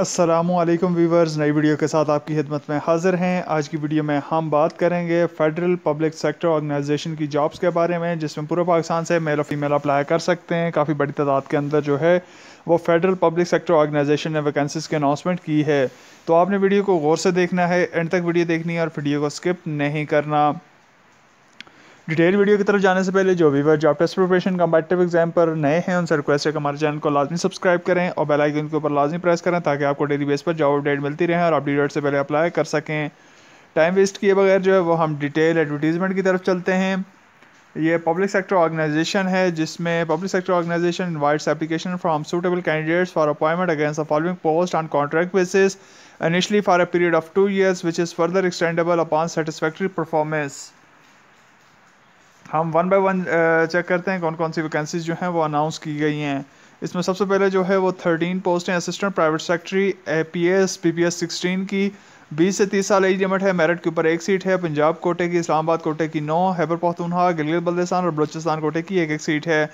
Aslam viewers नई video के साथ आपकी खिदमत में हाज़िर हैं आज की वीडियो में हम बात करेंगे फेडरल पब्लिक सेक्टर ऑर्गेनाइजेशन की जॉब्स के बारे में जिसमें पूरे पाकिस्तान से मेल और फीमेल अप्लाई कर सकते हैं काफ़ी बड़ी तादाद के अंदर जो है वो फेडरल पब्लिक सेक्टर ऑर्गेनाइजेशन ने वैकेंसीज की अनाउंसमेंट की है तो आपने वीडियो को गौर से देखना है एंड तक वीडियो देखनी है और वीडियो को स्किप नहीं करना डिटेल वीडियो की तरफ जाने से पहले जो viewer job test preparation competitive exam पर नए हैं उनसे रिक्वेस्ट है कि हमारे चैनल को लाजमी सब्सक्राइब करें और बेल आइकन के ऊपर लाजमी प्रेस करें ताकि आपको डेली बेस पर जॉब अपडेट मिलती रहे और आप डिटेट से पहले अप्लाई कर सकें टाइम वेस्ट किए बगैर जो है वो हम डिटेल एडवर्टीज़मेंट की तरफ चलते हैं ये पब्लिक सेक्टर ऑर्गेनाइजेशन है जिसमें public sector organization invites application from suitable candidates for appointment against the following post on contract basis initially for a period of two years which is further extendable upon satisfactory performance हम one by one check करते हैं कौन कौन सी vacancies जो हैं वो announce की गई हैं इसमें सबसे पहले जो है वो थर्टीन पोस्ट हैं assistant private secretary A P S P P S sixteen की बीस से तीस साल एज लिमिट है मेरिट के ऊपर एक सीट है पंजाब कोटे की इस्लामाबाद कोटे की नौ हैबर पख्तूनहा गिलगित बल्दिस्तान और बलोचिस्तान कोटे की एक एक सीट है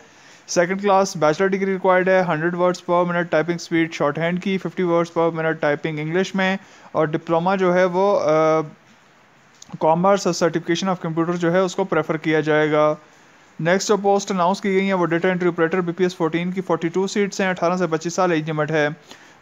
second class bachelor degree required है hundred words per minute typing speed shorthand की fifty words per minute typing English में और डिप्लोमा जो है वो uh, commerce certification of computer जो है उसको प्रेफर किया जाएगा नेक्स्ट जो पोस्ट अनाउंस की गई है वो data interpreter B P S fourteen की फोर्टी टू सीट्स हैं अठारह से पच्चीस साल एज लिमिट है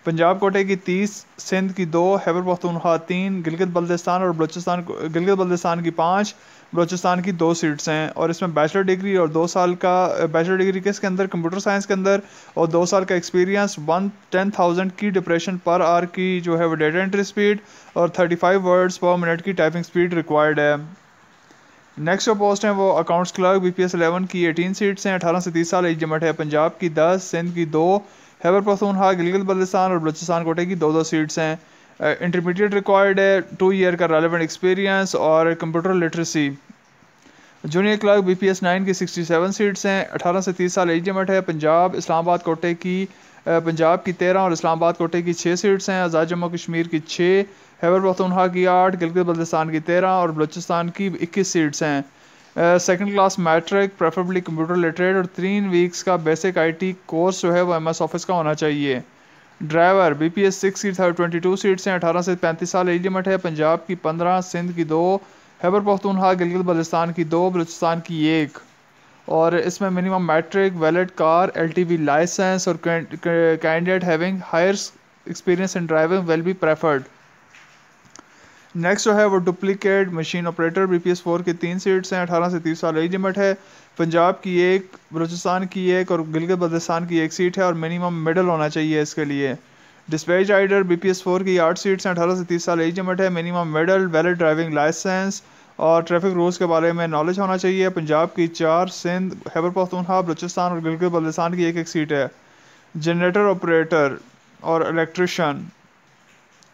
पंजाब कोटे की तीस सिंध की दो हैबर पख्तनखा तीन गिलगित बल्दिस्तान और बलोचिस्तान गिलगित बल्दिस्तान की पाँच बलोचिस्तान की दो सीट्स हैं और इसमें बैचलर डिग्री और दो साल का बैचलर डिग्री किसके अंदर कंप्यूटर साइंस के अंदर और दो साल का एक्सपीरियंस वन टेन थाउजेंड की डिप्रेशन पर आर की जो है वो डेटा एंट्री स्पीड और thirty five words per minute की टाइपिंग स्पीड रिक्वायर्ड है नेक्स्ट जो पोस्ट हैं वो accounts clerk B P S eleven की एटीन सीट्स हैं अठारह से तीस साल एक जमट है पंजाब की दस सिंध की दो हैबर पखूनहा गिलगित बल्तिस्तान और बलोचिस्तान कोटे की दो दो सीट्स हैं इंटरमीडिएट रिक्वायर्ड है टू ईयर का रेलिवेंट एक्सपीरियंस और computer literacy junior clerk B P S nine की सिक्सटी सेवन सीट्स हैं अठारह से तीस साल एज लिमिट है पंजाब इस्लामाबाद कोटे की uh, पंजाब की तेरह और इस्लामाबाद कोटे की छः सीट्स हैं आज़ाद जम्मू कश्मीर की छः हैबर पखतनहा की आठ गिलगित बल्तिस्तान की तेरह और बलोचिस्तान की इक्कीस सीट्स हैं second class matric preferably computer literate और तीन वीक्स का बेसिक आईटी कोर्स जो है वो एम एस ऑफिस का होना चाहिए driver B P S six seat है ट्वेंटी टू सीट्स हैं अठारह से पैंतीस साल एज लिमिट है पंजाब की पंद्रह सिंध की दो हैबर पख्तूनहा गिलगित बलिस्तान की दो बलुचिस्तान की एक और इसमें minimum matric valid car L license और candidate having higher experience in driving will be preferred next जो है वो duplicate machine operator B P S four की तीन सीट्स हैं अठारह से तीस साल एज लिमिट है पंजाब की एक बलोचिस्तान की एक और गिलगित बल्दिस्तान की एक सीट है और मिनिमम मेडल होना चाहिए इसके लिए dispatch rider B P S four की आठ सीट्स हैं अठारह से तीस साल एज लिमिट है minimum middle valid driving license और ट्रैफिक रूल्स के बारे में नॉलेज होना चाहिए पंजाब की चार सिंध हैबर पख्तूनखा बलोचिस्तान और गिलगित बल्दिस्तान की एक एक सीट है जनरेटर ऑपरेटर और electrician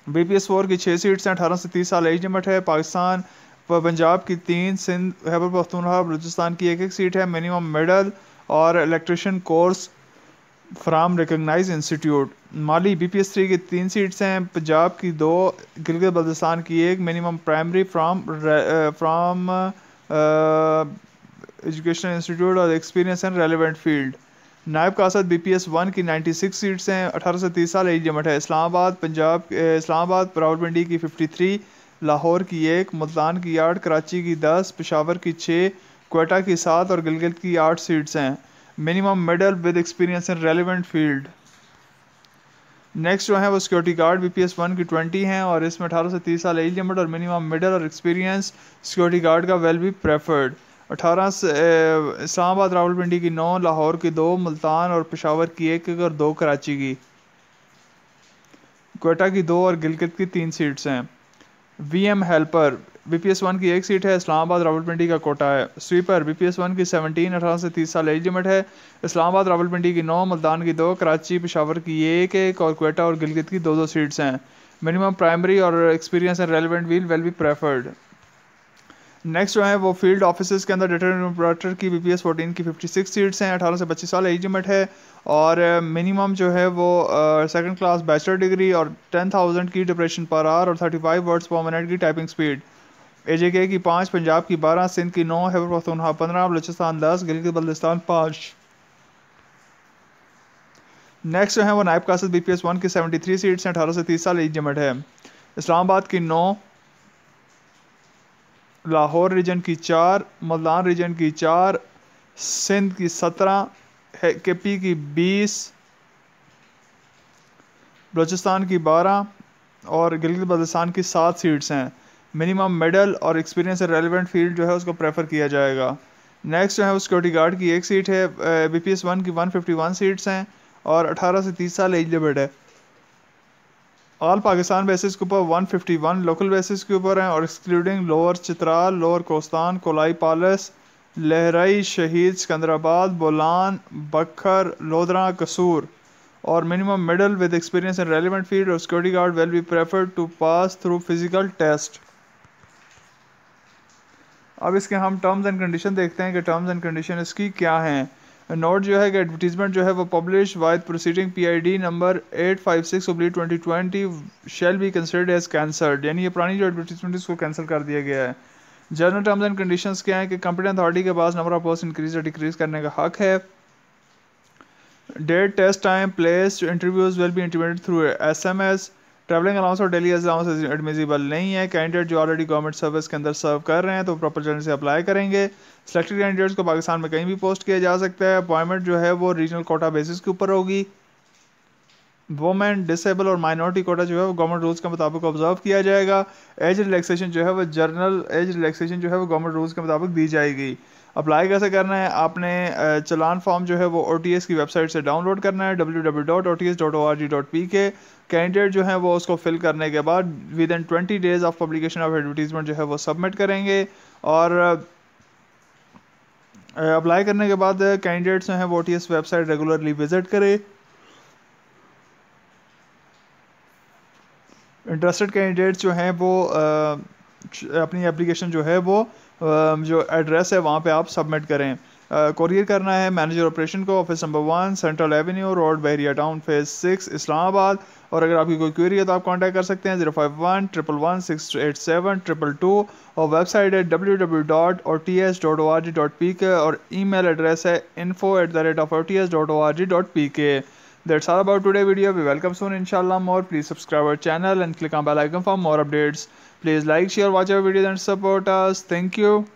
B P S four की छः सीट्स हैं अठारह से तीस साल एज लिमिट है पाकिस्तान पंजाब की तीन सिंध हैबर पख्तूनखा बलूचिस्तान की एक एक सीट है मिनिमम मेडल और electrician course from recognize institute माली बी पी एस थ्री की तीन सीट्स हैं पंजाब की दो गिलगित बल्तिस्तान की एक minimum primary from from education institute और एक्सपीरियंस एंड रेलिवेंट फील्ड नायब का असद बी पी एस वन की नाइन्टी सिक्स सीट्स हैं अठारह सौ तीस साल जमट है इस्लामाबाद पंजाब इस्लामाबाद रावलपिंडी की फिफ्टी थ्री लाहौर की एक मुल्तान की आठ कराची की दस पेशावर की छः कोयटा की सात और गिलगित की आठ सीट्स हैं minimum middle with experience in relevant field next जो है वो security guard B P S one की ट्वेंटी हैं और इसमें अठारह से तीस साल एज लिमिट और मिनिमम मिडल और एक्सपीरियंस सिक्योरिटी गार्ड का वेल बी प्रेफर्ड अठारह इस्लामाबाद रावलपिंडी की नौ लाहौर की दो मुल्तान और पेशावर की एक एक और दो कराची की कोटा की दो और गिलगित की तीन सीट्स हैं V M helper B P S one की एक सीट है इस्लामाबाद रावलपिंडी का कोटा है sweeper B P S one की सेवनटीन अठारह से तीस साल एज लिमिट है इस्लामाबाद रावलपिंडी की नौ मुल्तान की दो कराची पेशावर की एक एक और कोटा और गिलगित की दो दो सीट्स हैं मिनिमम प्राइमरी और experience and relevant will will be preferred next जो है वो फील्ड ऑफिस के अंदर रिटर्न ऑपरेटर की बी पी एस फोर्टीन की फिफ्टी सिक्स सीट्स हैं अठारह से पच्चीस साल एज लिमिट है और मिनिमम uh, जो है वो सेकंड क्लास बैचलर डिग्री और टेन थाउजेंड की डिप्रेशन पर आर और thirty five words per minute की typing speed A J K की पाँच पंजाब की बारह सिंध की नौ हैबर पख्तूनहा पंद्रह बलोचिस्तान दस गिलगित बल्दिस्तान पाँच नेक्स्ट जो है वो नायब कासद बी पी एस वन की सेवेंटी थ्री सीट्स हैं अठारह से तीस साल एज लिमिट है इस्लामाबाद की नौ लाहौर रीजन की चार मलदान रीजन की चार सिंध की सत्रह के पी की बीस बलोचिस्तान की बारह और गिलगित बल्तिस्तान की सात सीट्स हैं मिनिमम मेडल और एक्सपीरियंस रेलिवेंट फील्ड जो है उसको प्रेफर किया जाएगा नेक्स्ट जो है वो सिक्योरिटी गार्ड की एक सीट है बी पी एस वन की वन फिफ्टी वन सीट्स हैं और अठारह से तीस साल एलिजिबल है ऑल पाकिस्तान बेसिस के ऊपर 151 लोकल बेसिस के ऊपर हैं और excluding lower Chitral lower Kohistan Kolai Palas लहराई शहीद सिकंदराबाद बोलान बखर लोधरा कसूर और minimum middle with experience in relevant field और security guard will be prefer to pass through physical test अब इसके हम टर्म्स एंड कंडीशन देखते हैं कि टर्म्स एंड कंडीशन इसकी क्या हैं नोट जो है कि एडवर्टीजमेंट जो है वो publish with proceeding P I D number eight five six oblique twenty twenty shall be considered as cancelled यानी ये पुरानी जो एडवर्टीजमेंट है उसको कैंसिल कर दिया गया है जनरल टर्म्स एंड कंडीशन क्या है कि कंपनी अथॉरिटी के पास नंबर ऑफ पोस्ट इंक्रीज या डिक्रीज करने का हक है date test time place interviews will be intimated through S M S travelling allowance और डेली अलाउंस एडमिजिबल नहीं है कैंडिडेट जो ऑलरेडी गवर्नमेंट सर्विस के अंदर सर्व कर रहे हैं तो प्रॉपर जर्नी से अप्लाई करेंगे सिलेक्टेड कैंडिडेट्स को पाकिस्तान में कहीं भी पोस्ट किया जा सकता है अपॉइंटमेंट जो है वो रीजनल कोटा बेसिस के ऊपर होगी वोमेन डिसेबल और माइनॉरिटी कोटा जो है वो गवर्नमेंट रूल्स के मुताबिक ऑब्जर्व किया जाएगा एज रिलैक्सेशन जो है वो जर्नल एज रिलैक्सेशन जो है वो गवर्नमेंट रूल्स के मुताबिक दी जाएगी अप्लाई कैसे करना है आपने चलान फॉर्म जो है वो ओ की वेबसाइट से डाउनलोड करना है W W dot O T S R G के कैंडिडेट जो है वो उसको फिल करने के बाद within twenty days of publication of advertisement जो है वो सबमिट करेंगे और अप्लाई करने के बाद कैंडिडेट्स जो हैं वो ओ वेबसाइट रेगुलरली विजिट करें इंटरेस्टेड कैंडिडेट्स जो हैं वो आ, अपनी एप्लीकेशन जो है वो जो एड्रेस है वहाँ पे आप सबमिट करें कोरियर करना है मैनेजर ऑपरेशन को office number one central avenue road Bahria Town phase six Islamabad और अगर आपकी कोई क्वेरी है तो आप कांटेक्ट कर सकते हैं zero five one triple one six eight seven triple two और वेबसाइट है W W dot O T S dot O R G dot P K और ई मेल एड्रेस है info at the rate of O T S dot O R G dot P K that's all about today video we will come soon इनशाला more please subscribe our channel and click on bell icon for more updates Please like, share, watch our videos and support us. Thank you.